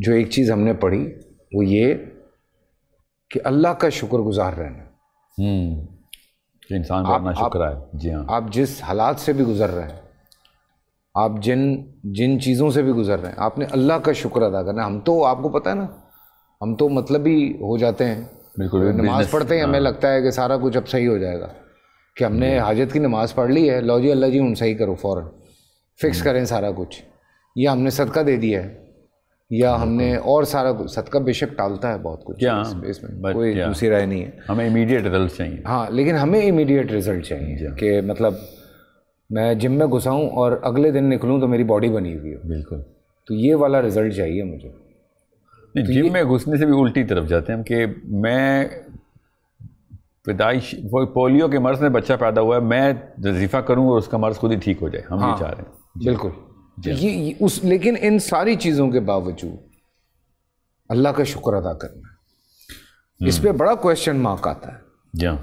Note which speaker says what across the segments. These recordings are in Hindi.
Speaker 1: जो एक चीज़ हमने पढ़ी वो ये कि अल्लाह का शुक्रगुजार रहना हम्म, इंसान को अपना शुक्र है जी हाँ आप जिस हालात से भी गुजर रहे हैं आप जिन जिन चीज़ों से भी गुजर रहे हैं आपने अल्लाह का शुक्र अदा करना हम तो आपको पता है ना हम तो मतलब ही हो जाते हैं बिल्कुल नमाज़ पढ़ते हैं हमें हाँ। लगता है कि सारा कुछ अब सही हो जाएगा कि हमने हाजत की नमाज़ पढ़ ली है लो जी अल्लाह जी उन सही करो फ़ौर फिक्स हम्म। करें सारा कुछ यह हमने सदका दे दिया है या हमने और सारा सदका बेशक टालता है बहुत कुछ इसमें कोई दूसरी राय नहीं है हमें इमीडिएट रिजल्ट चाहिए हाँ लेकिन हमें इमीडिएट रिजल्ट चाहिए कि मतलब मैं जिम में घुसाऊँ और अगले दिन निकलूँ तो मेरी बॉडी बनी हुई है बिल्कुल तो ये वाला रिजल्ट चाहिए मुझे
Speaker 2: नहीं तो जिम में घुसने से भी उल्टी तरफ जाते हैं कि मैं पैदाइश वो पोलियो के मर्ज़ में बच्चा पैदा हुआ है मैं वजीफ़ा करूँ और उसका मर्ज़ खुद ही ठीक हो
Speaker 1: जाए हम नहीं हाँ, चाह रहे हैं बिल्कुल ये, ये उस लेकिन इन सारी चीज़ों के बावजूद अल्लाह का शुक्र अदा करना hmm. इस पर बड़ा क्वेश्चन मार्क आता
Speaker 2: है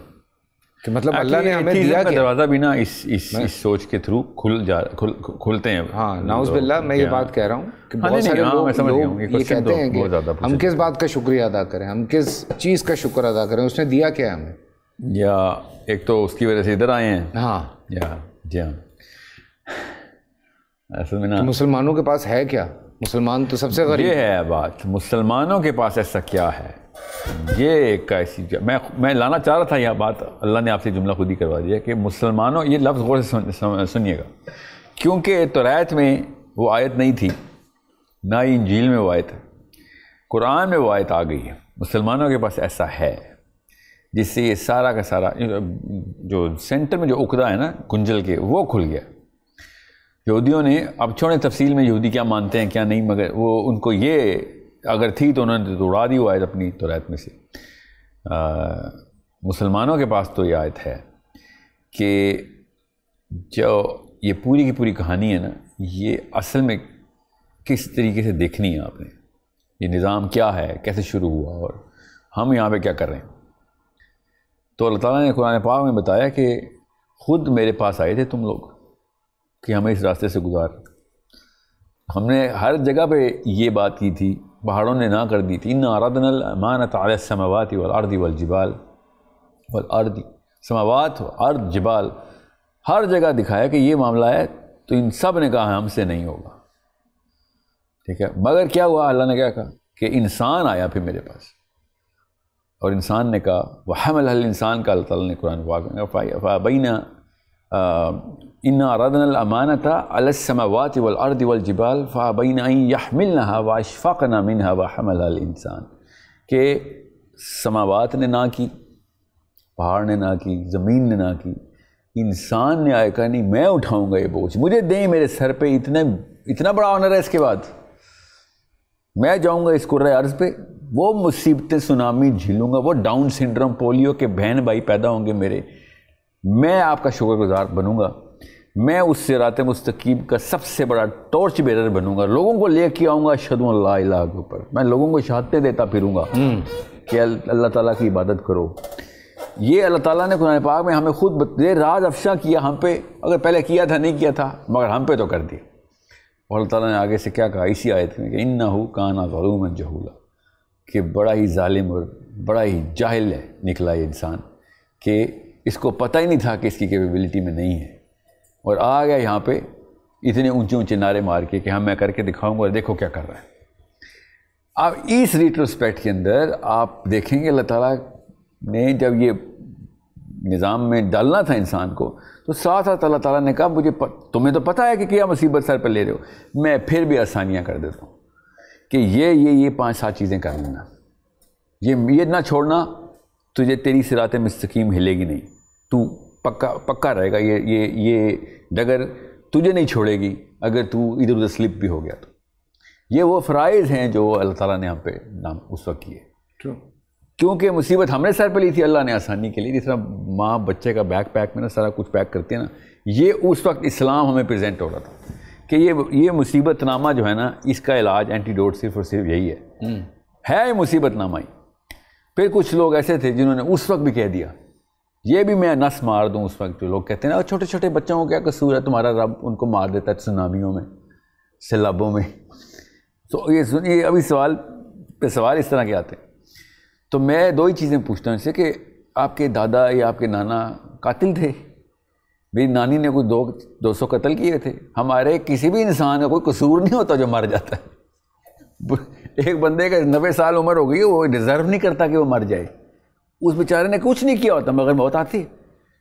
Speaker 1: कि मतलब अल्लाह ने हमें दिया कि दरवाज़ा
Speaker 2: भी ना इस इस, इस सोच के थ्रू खुल जा खुल खुलते हैं हाँ नाउज बिल्ला मैं ये बात कह रहा हूँ कि हाँ, बहुत सारे हाँ, लोग ये कहते हैं कि हम
Speaker 1: किस बात का शुक्रिया अदा करें हम किस चीज़ का शुक्र अदा करें उसने दिया क्या हमें या एक तो उसकी वजह से इधर आए हैं हाँ या जी हाँ असल में ना तो मुसलमानों के पास है क्या मुसलमान तो सबसे गरीब ये है
Speaker 2: बात मुसलमानों के पास ऐसा क्या है ये एक ऐसी मैं मैं लाना चाह रहा था यह बात अल्लाह ने आपसे जुमला खुद ही करवा दिया कि मुसलमानों ये लफ्ज़ गौर से सुनिएगा क्योंकि तरायत में वो आयत नहीं थी ना ही इंजील में वो आयत है कुरान में वो आयत आ गई है मुसलमानों के पास ऐसा है जिससे ये सारा का सारा जो सेंटर में जो उकदा है ना गुंजल के वो खुल गया यहूदियों ने अब छोड़े तफसील में यहूदी क्या मानते हैं क्या नहीं मगर वो उनको ये अगर थी तो उन्होंने तो उड़ा दी वो आयत अपनी तो रायत में से मुसलमानों के पास तो ये आयत है कि जो ये पूरी की पूरी कहानी है ना ये असल में किस तरीके से देखनी है आपने ये निज़ाम क्या है कैसे शुरू हुआ और हम यहाँ पे क्या कर रहे हैं तो अल्लाह ताला ने कुरान पाक में बताया कि ख़ुद मेरे पास आए थे तुम लोग कि हमें इस रास्ते से गुजार हमने हर जगह पे ये बात की थी पहाड़ों ने ना कर दी थी इन आराधनल अमानत आलसमावती वाल अर्दी वाल जिबाल वाल अर्दी समावत अर्द जिबाल हर जगह दिखाया कि ये मामला है तो इन सब ने कहा हमसे नहीं होगा ठीक है मगर क्या हुआ अल्लाह ने क्या कहा कि इंसान आया फिर मेरे पास और इंसान ने कहा वह इंसान का अल्लाह ताला ने कुरान वाक फ़ाबैना इन रदनलमानता अलसमावात वलअर्द फा फ़ाबिन यहमिल नहा व अशफ़ाक़ नामिन व हमल इंसान के समावात ने ना की पहाड़ ने ना की ज़मीन ने ना की इंसान ने आया कहा नहीं मैं उठाऊँगा ये बोझ मुझे दें मेरे सर पर इतने इतना बड़ा ऑनर है इसके बाद मैं जाऊँगा इस कुर्र अर्ज पर वो मुसीबतें सुनामी झीलूँगा वो डाउन सिंड्रोम पोलियो के बहन भाई पैदा होंगे मेरे मैं आपका शुक्रगुजार बनूंगा मैं उस सिरात मुस्तकीब का सबसे बड़ा टॉर्च बेरर बनूंगा लोगों को लेके आऊँगा शदों अल्लाह के ऊपर मैं लोगों को शहादतें देता फिरूँगा हम्म। कि अल्लाह ताला की इबादत करो ये अल्लाह ताला ने कुरान पाक में हमें खुद ये राज अफशा किया हम पे अगर पहले किया था नहीं किया था मगर हम पे तो कर दिया और अल्लाह ताला ने आगे से क्या कहा इसी आयत में कि इन्ना हो काना ालूम जहूला कि बड़ा ही ालिम और बड़ा ही जाहिल है निकला ये इंसान कि इसको पता ही नहीं था कि इसकी कैपेबिलिटी में नहीं है और आ गया यहाँ पे इतने ऊंचे ऊंचे नारे मार के कि हाँ मैं करके दिखाऊंगा और देखो क्या कर रहा है अब इस रिट्रोस्पेक्ट के अंदर आप देखेंगे अल्लाह ताला ने जब ये निज़ाम में डालना था इंसान को तो साथ साथ अल्लाह ताला ने कहा मुझे प, तुम्हें तो पता है कि क्या मुसीबत सर पर ले रहे हो मैं फिर भी आसानियाँ कर देता हूँ कि ये ये ये पाँच सात चीज़ें कर लेना ये ये ना छोड़ना तुझे तेरी सिरात मस्तकीम हिलेगी नहीं तू पक्का पक्का रहेगा ये ये ये डगर तुझे नहीं छोड़ेगी अगर तू इधर उधर स्लिप भी हो गया तो ये वो फ़राइज़ हैं जो अल्लाह ताला ने हम पे नाम उस वक्त किए क्योंकि मुसीबत हमने सर पर ली थी अल्लाह ने आसानी के लिए जिस तरह माँ बच्चे का बैग पैक में ना सारा कुछ पैक करती है ना ये उस वक्त इस्लाम हमें प्रेजेंट हो रहा था कि ये ये मुसीबत नामा जो है ना इसका इलाज एंटीडोट सिर्फ और सिर्फ यही है hmm. है नामा ही फिर कुछ लोग ऐसे थे जिन्होंने उस वक्त भी कह दिया ये भी मैं नस मार दूँ उस वक्त जो लोग कहते हैं ना छोटे छोटे बच्चों को क्या कसूर है तुम्हारा रब उनको मार देता है सुनामियों में सैलाबों में तो ये सुनिए अभी सवाल पे सवाल इस तरह के आते हैं तो मैं दो ही चीज़ें पूछता हूँ इससे कि आपके दादा या आपके नाना कातिल थे मेरी नानी ने कुछ दो दो सौ कत्ल किए थे हमारे किसी भी इंसान का कोई कसूर नहीं होता जो मर जाता है एक बंदे का नबे साल उम्र हो गई वो डिज़र्व नहीं करता कि वो मर जाए उस बेचारे ने कुछ नहीं किया होता मगर मौत आती है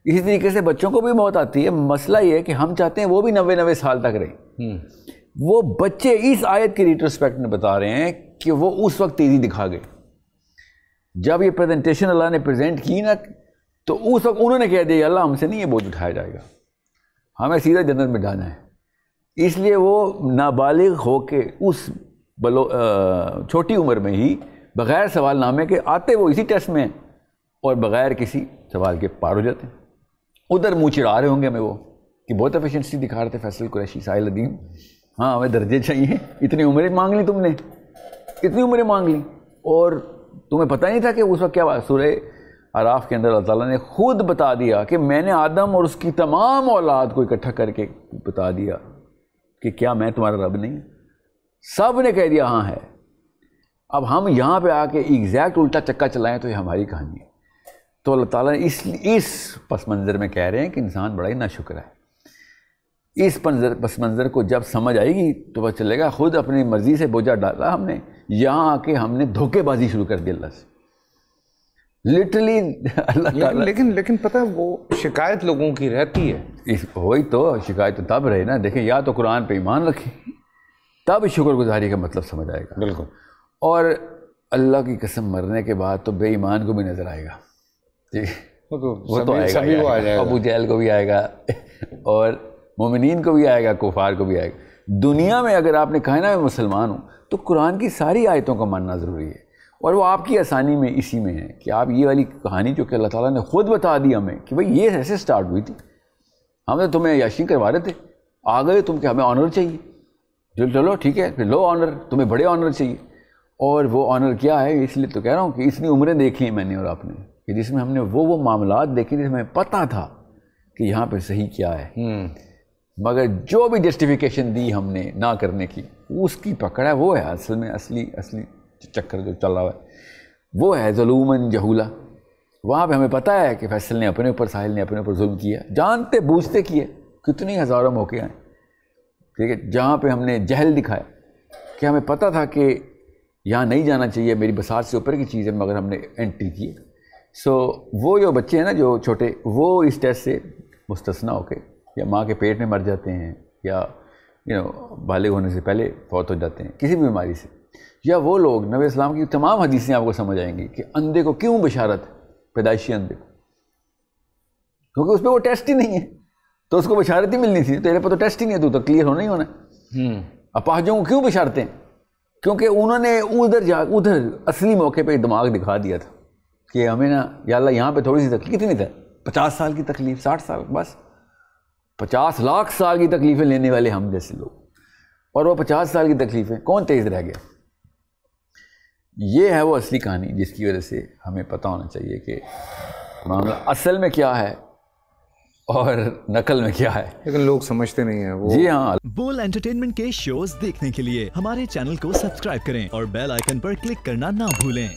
Speaker 2: इसी तरीके से बच्चों को भी मौत आती है मसला ये है कि हम चाहते हैं वो भी नबे नबे साल तक रहें हम्म। वो बच्चे इस आयत के रिट्रोस्पेक्ट में बता रहे हैं कि वो उस वक्त तेज़ी दिखा गए जब ये प्रेजेंटेशन अल्लाह ने प्रेजेंट की ना तो उस वक्त उन्होंने कह दिया अल्लाह हमसे नहीं ये बोझ उठाया जाएगा हमें सीधा जन्नत में जाना है इसलिए वो नाबालिग होके उस बलो छोटी उम्र में ही बग़ैर सवाल नामे के आते वो इसी टेस्ट में हैं और बग़ैर किसी सवाल के पार हो जाते हैं उधर मुँह चिड़ा रहे होंगे हमें वो कि बहुत एफिशिएंसी दिखा रहे थे फैसल कुरैशी साहिल अदीम हाँ हमें दर्जे चाहिए इतनी उम्रें मांग ली तुमने इतनी उम्रें मांग ली और तुम्हें पता नहीं था कि उस वक्त क्या सुरह आराफ के अंदर अल्लाह ताला ने खुद बता दिया कि मैंने आदम और उसकी तमाम औलाद को इकट्ठा करके बता दिया कि क्या मैं तुम्हारा रब नहीं सब ने कह दिया हाँ है अब हम यहाँ पे आके एग्जैक्ट उल्टा चक्का चलाएं तो ये हमारी कहानी है तो अल्लाह ताला इस इस पस मंज़र में कह रहे हैं कि इंसान बड़ा ही नाशुक्र है इस मंजर पस मंज़र को जब समझ आएगी तो वह चलेगा खुद अपनी मर्ज़ी से बोझा डाला हमने यहाँ आके हमने धोखेबाजी शुरू कर दी अल्लाह से लिटरली अल्लाह लेकिन, लेकिन
Speaker 1: लेकिन पता है वो
Speaker 2: शिकायत लोगों की रहती है इस वही तो शिकायत तो तब रहे ना देखें या तो कुरान पर ईमान रखें तब शुक्रगुजारी का मतलब समझ आएगा बिल्कुल और अल्लाह की कसम मरने के बाद तो बेईमान को भी नज़र आएगा जी
Speaker 1: वो तो वो तो आएगा, सभी वो आ जाएगा अबू
Speaker 2: जैल को भी आएगा और मोमिन को भी आएगा कुफार को भी आएगा दुनिया में अगर आपने कहा ना मैं मुसलमान हूँ तो कुरान की सारी आयतों का मानना ज़रूरी है और वो आपकी आसानी में इसी में है कि आप ये वाली कहानी जो कि अल्लाह ताला ने ख़ुद बता दी हमें कि भाई ये ऐसे स्टार्ट हुई थी हम तो तुम्हें याशी करवा रहे थे आ गए तुम कि हमें ऑनर चाहिए जो चलो ठीक है फिर लो ऑनर तुम्हें बड़े ऑनर चाहिए और वो ऑनर क्या है इसलिए तो कह रहा हूँ कि इतनी उम्रें देखी हैं मैंने और आपने कि जिसमें हमने वो वो मामला देखे जिसमें हमें पता था कि यहाँ पर सही क्या है हम्म। मगर जो भी जस्टिफिकेशन दी हमने ना करने की उसकी पकड़ है वो है असल में असली असली चक्कर जो चल रहा है वो है ज़लूमन जहूला वहाँ पे हमें पता है कि फैसल ने अपने ऊपर साहिल ने अपने ऊपर जुल्म किया जानते बूझते किए कितनी हज़ारों मौके आए ठीक है जहाँ पे हमने जहल दिखाया कि हमें पता था कि यहाँ नहीं जाना चाहिए मेरी बसात से ऊपर की चीज़ है मगर हमने एंट्री की सो so, वो जो बच्चे हैं ना जो छोटे वो इस टेस्ट से मुस्तना होके या माँ के पेट में मर जाते हैं या यू नो बालिग होने से पहले फौत हो जाते हैं किसी भी बीमारी से या वो लोग नबी इस्लाम की तमाम हदीसें आपको समझ आएंगी कि अंधे को क्यों बशारत पैदाइशी अंधे को क्योंकि उस पर वो टेस्ट ही नहीं है तो उसको बशारत ही मिलनी थी तो तेरे पर तो टेस्ट ही नहीं है तू तो क्लियर होना ही होना हम्म। अपाहजों को क्यों बिछारते हैं क्योंकि उन्होंने उधर जा उधर असली मौके पर दिमाग दिखा दिया था कि हमें ना या यहाँ पे थोड़ी सी तकलीफ कितनी था पचास साल की तकलीफ साठ साल बस पचास लाख साल की तकलीफ़ें लेने वाले हम जैसे लोग और वो पचास साल की तकलीफ़ें कौन तेज़ रह गया ये है वो असली कहानी जिसकी वजह से हमें पता होना चाहिए कि मामला असल में क्या है और नकल में क्या है
Speaker 1: लेकिन लोग समझते नहीं है वो जी
Speaker 2: हाँ बोल एंटरटेनमेंट के शोज देखने के लिए हमारे चैनल को सब्सक्राइब करें और बेल आइकन पर क्लिक करना ना भूलें